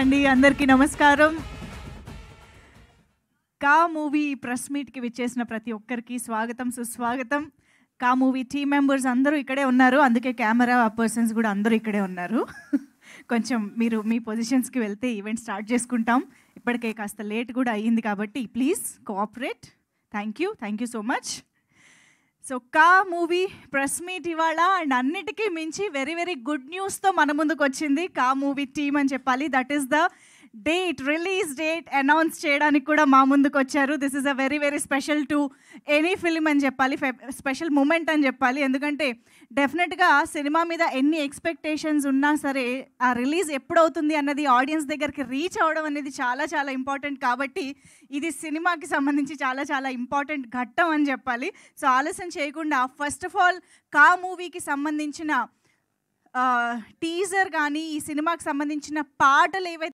చెప్పండి అందరికీ నమస్కారం కా మూవీ ప్రెస్ మీట్కి విచ్చేసిన ప్రతి ఒక్కరికి స్వాగతం సుస్వాగతం కా మూవీ టీమ్ మెంబర్స్ అందరూ ఇక్కడే ఉన్నారు అందుకే కెమెరా పర్సన్స్ కూడా అందరూ ఇక్కడే ఉన్నారు కొంచెం మీరు మీ పొజిషన్స్కి వెళ్తే ఈవెంట్ స్టార్ట్ చేసుకుంటాం ఇప్పటికే కాస్త లేట్ కూడా అయ్యింది కాబట్టి please cooperate thank you thank you so much సో కా మూవీ ప్రెస్ మీట్ ఇవాళ అండ్ అన్నిటికీ మించి వెరీ వెరీ గుడ్ న్యూస్తో మన ముందుకు వచ్చింది కా మూవీ టీమ్ అని చెప్పాలి that is the date release date announce చేయడానికి కూడా మా ముందుకు వచ్చారు this is a very very special to any film అని చెప్పాలి స్పెషల్ మూమెంట్ అని చెప్పాలి ఎందుకంటే డెఫినెట్గా సినిమా మీద ఎన్ని ఎక్స్పెక్టేషన్స్ ఉన్నా సరే ఆ రిలీజ్ ఎప్పుడవుతుంది అన్నది ఆడియన్స్ దగ్గరికి రీచ్ అవ్వడం అనేది చాలా చాలా ఇంపార్టెంట్ కాబట్టి ఇది సినిమాకి సంబంధించి చాలా చాలా ఇంపార్టెంట్ ఘట్టం అని చెప్పాలి సో ఆలస్యం చేయకుండా ఫస్ట్ ఆఫ్ ఆల్ కా మూవీకి సంబంధించిన టీజర్ కానీ ఈ సినిమాకి సంబంధించిన పాటలు ఏవైతే